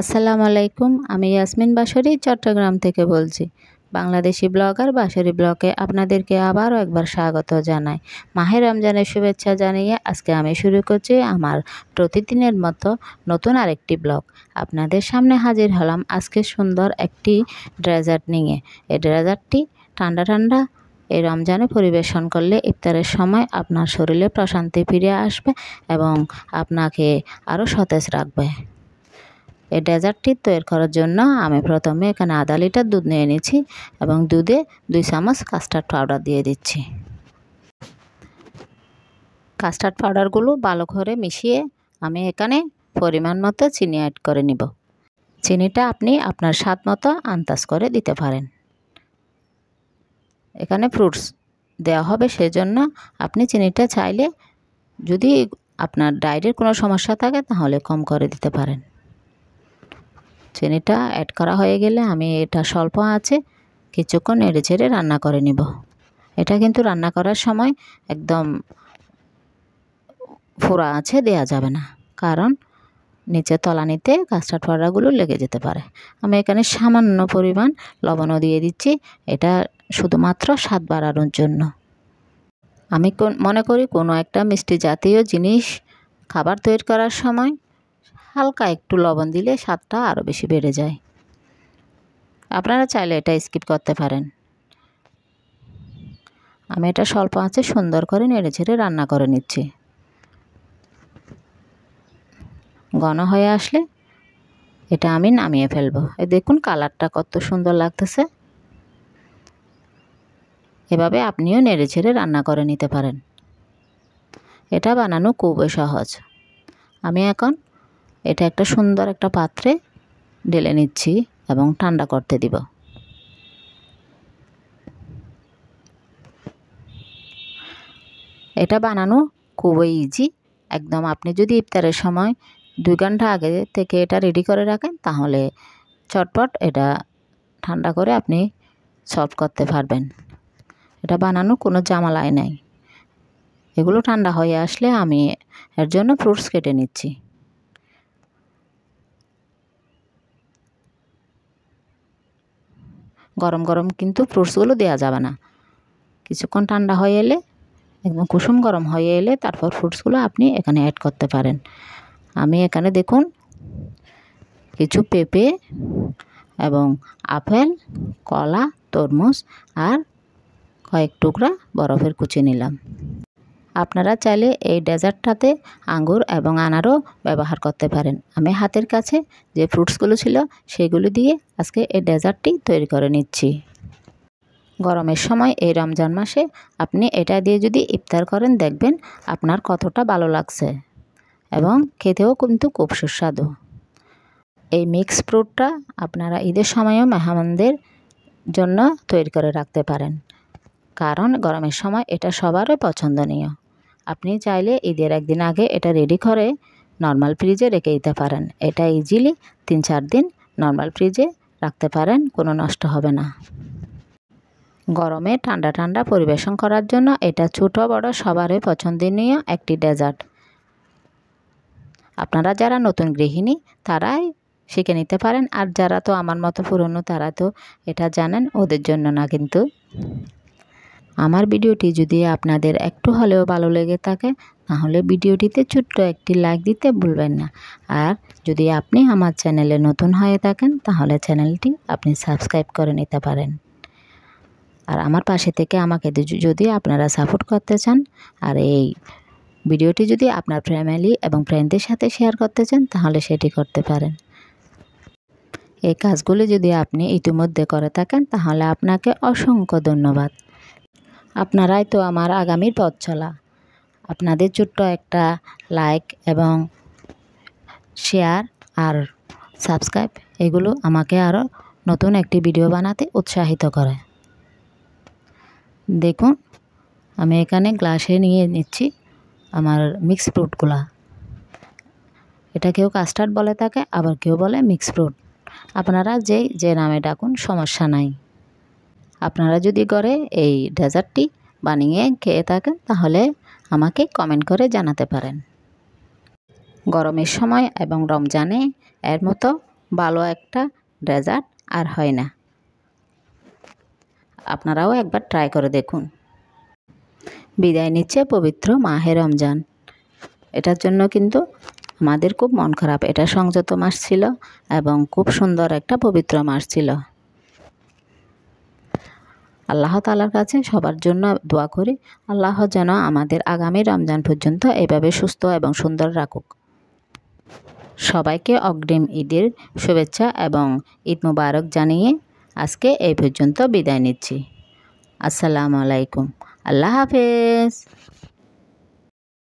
আসসালামু আলাইকুম আমি ইয়াসমিন বাসরি চট্টগ্রাম থেকে বলছি বাংলাদেশি ব্লগার বাসরি ব্লকে আপনাদেরকে আবারও একবার স্বাগত জানাই মাহের রমজানের শুভেচ্ছা জানিয়ে আজকে আমি শুরু করছি আমার প্রতিদিনের মতো নতুন আরেকটি ব্লগ আপনাদের সামনে হাজির হলাম আজকে সুন্দর একটি ড্রেজার্ট নিয়ে এই ড্রেজার্টটি ঠান্ডা ঠান্ডা এই রমজানে পরিবেশন করলে ইফতারের সময় আপনার শরীরে প্রশান্তি ফিরে আসবে এবং আপনাকে আরও সতেজ রাখবে এই ডেজার্টটি তৈরি করার জন্য আমি প্রথমে এখানে আধা লিটার দুধ নিয়ে নিচ্ছি এবং দুধে দুই চামচ কাস্টার্ড পাউডার দিয়ে দিচ্ছি কাস্টার্ড পাউডারগুলো ভালো করে মিশিয়ে আমি এখানে পরিমাণ মতো চিনি অ্যাড করে নিব চিনিটা আপনি আপনার স্বাদ মতো আন্দাজ করে দিতে পারেন এখানে ফ্রুটস দেওয়া হবে সেজন্য আপনি চিনিটা চাইলে যদি আপনার ডায়েটের কোনো সমস্যা থাকে তাহলে কম করে দিতে পারেন চিনিটা অ্যাড করা হয়ে গেলে আমি এটা স্বল্প আছে কিছুক্ষণ এড়ে ছেড়ে রান্না করে নিব এটা কিন্তু রান্না করার সময় একদম ফোড়া আছে দেয়া যাবে না কারণ নিচে তলানিতে কাস্টার্ড পাউডারগুলো লেগে যেতে পারে আমি এখানে সামান্য পরিমাণ লবণও দিয়ে দিচ্ছি এটা শুধুমাত্র স্বাদ বাড়ানোর জন্য আমি মনে করি কোনো একটা মিষ্টি জাতীয় জিনিস খাবার তৈরি করার সময় হালকা একটু লবণ দিলে স্বাদটা আরও বেশি বেড়ে যায় আপনারা চাইলে এটা স্কিপ করতে পারেন আমি এটা স্বল্প আঁচে সুন্দর করে নেড়ে ছেড়ে রান্না করে নিচ্ছি ঘন হয়ে আসলে এটা আমি নামিয়ে ফেলব এই দেখুন কালারটা কত সুন্দর লাগতেছে এভাবে আপনিও নেড়ে ছেড়ে রান্না করে নিতে পারেন এটা বানানো খুবই সহজ আমি এখন এটা একটা সুন্দর একটা পাত্রে ঢেলে নিচ্ছি এবং ঠান্ডা করতে দিব এটা বানানো খুবই ইজি একদম আপনি যদি ইফতারের সময় দুই ঘন্টা আগে থেকে এটা রেডি করে রাখেন তাহলে চটপট এটা ঠান্ডা করে আপনি সলভ করতে পারবেন এটা বানানো কোনো জামালায় নাই এগুলো ঠান্ডা হয়ে আসলে আমি এর জন্য ফ্রুটস কেটে নিচ্ছি গরম গরম কিন্তু ফ্রুটসগুলো দেওয়া যাবে না কিছুক্ষণ ঠান্ডা হয়ে এলে একদম কুসুম গরম হয়ে এলে তারপর ফ্রুটসগুলো আপনি এখানে অ্যাড করতে পারেন আমি এখানে দেখুন কিছু পেঁপে এবং আপেল কলা তরমুজ আর কয়েক টুকরা বরফের কুচি নিলাম আপনারা চাইলে এই ডেজার্টটাতে আঙ্গুর এবং আনারও ব্যবহার করতে পারেন আমি হাতের কাছে যে ফ্রুটসগুলো ছিল সেগুলো দিয়ে আজকে এই ডেজার্টটি তৈরি করে নিচ্ছি গরমের সময় এই রমজান মাসে আপনি এটা দিয়ে যদি ইফতার করেন দেখবেন আপনার কতটা ভালো লাগছে এবং খেতেও কিন্তু খুব সুস্বাদু এই মিক্স ফ্রুটটা আপনারা ঈদের সময়ও মেহমানদের জন্য তৈরি করে রাখতে পারেন কারণ গরমের সময় এটা সবারই পছন্দনীয় আপনি চাইলে ঈদের একদিন আগে এটা রেডি করে নর্মাল ফ্রিজে রেখে দিতে পারেন এটা ইজিলি তিন চার দিন নর্মাল ফ্রিজে রাখতে পারেন কোনো নষ্ট হবে না গরমে ঠান্ডা ঠান্ডা পরিবেশন করার জন্য এটা ছোট বড় সবারই পছন্দনীয় একটি ডেজার্ট আপনারা যারা নতুন গৃহিণী তারাই শিখে নিতে পারেন আর যারা তো আমার মতো পুরনো তারা তো এটা জানেন ওদের জন্য না কিন্তু আমার ভিডিওটি যদি আপনাদের একটু হলেও ভালো লেগে থাকে তাহলে ভিডিওটিতে ছোট্ট একটি লাইক দিতে ভুলবেন না আর যদি আপনি আমার চ্যানেলে নতুন হয়ে থাকেন তাহলে চ্যানেলটি আপনি সাবস্ক্রাইব করে নিতে পারেন আর আমার পাশে থেকে আমাকে যদি আপনারা সাপোর্ট করতে চান আর এই ভিডিওটি যদি আপনার ফ্যামিলি এবং ফ্রেন্ডদের সাথে শেয়ার করতে চান তাহলে সেটি করতে পারেন এই কাজগুলি যদি আপনি ইতিমধ্যে করে থাকেন তাহলে আপনাকে অসংখ্য ধন্যবাদ আপনারাই তো আমার আগামীর পথ চলা আপনাদের ছোট্ট একটা লাইক এবং শেয়ার আর সাবস্ক্রাইব এগুলো আমাকে আরও নতুন একটি ভিডিও বানাতে উৎসাহিত করে দেখুন আমি এখানে গ্লাসে নিয়ে নিচ্ছি আমার মিক্স ফ্রুটগুলা এটা কেউ কাস্টার্ড বলে থাকে আবার কেউ বলে মিক্স ফ্রুট আপনারা যেই যে নামে ডাকুন সমস্যা নাই আপনারা যদি করে এই ডেজার্টটি বানিয়ে খেয়ে থাকেন তাহলে আমাকে কমেন্ট করে জানাতে পারেন গরমের সময় এবং রমজানে এর মতো ভালো একটা ডেজার্ট আর হয় না আপনারাও একবার ট্রাই করে দেখুন বিদায় নিচ্ছে পবিত্র মাহে রমজান এটার জন্য কিন্তু আমাদের খুব মন খারাপ এটা সংযত মাস ছিল এবং খুব সুন্দর একটা পবিত্র মাস ছিল আল্লাহ তালার কাছে সবার জন্য দোয়া করি আল্লাহ যেন আমাদের আগামী রমজান পর্যন্ত এভাবে সুস্থ এবং সুন্দর রাখুক সবাইকে অগ্রিম ঈদের শুভেচ্ছা এবং ঈদ মুবারক জানিয়ে আজকে এই পর্যন্ত বিদায় নিচ্ছি আসসালামু আলাইকুম আল্লাহ হাফেজ